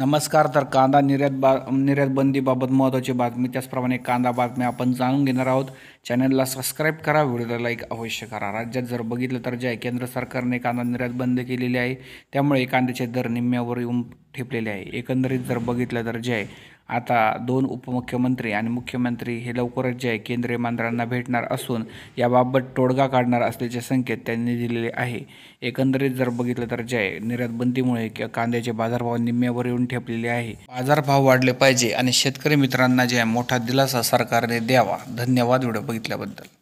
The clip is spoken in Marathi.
नमस्कार तर कांदा निर्यात बा निर्यात बंदीबाबत महत्त्वाची बातमी त्याचप्रमाणे कांदा बातमी आपण जाणून घेणार आहोत चॅनलला सबस्क्राईब करा व्हिडिओला लाईक अवश्य करा राज्यात जर बघितलं तर जे केंद्र सरकारने कांदा निर्यात बंद केलेली आहे त्यामुळे कांद्याचे दर निम्म्यावर येऊन ठेपलेले आहे एकंदरीत जर बघितलं तर जे आहे आता दोन उपमुख्यमंत्री आणि मुख्यमंत्री हे लवकरच जे आहे केंद्रीय मंत्र्यांना भेटणार असून याबाबत तोडगा काढणार असल्याचे संकेत त्यांनी दिलेले आहे एकंदरीत जर बघितलं तर जे आहे निर्यात बंदीमुळे कांद्याचे बाजारभाव निम्म्यावर येऊन ठेपलेले आहे बाजारभाव वाढले पाहिजे आणि शेतकरी मित्रांना जे मोठा दिलासा सरकारने द्यावा धन्यवाद व्हिडिओ बघितल्याबद्दल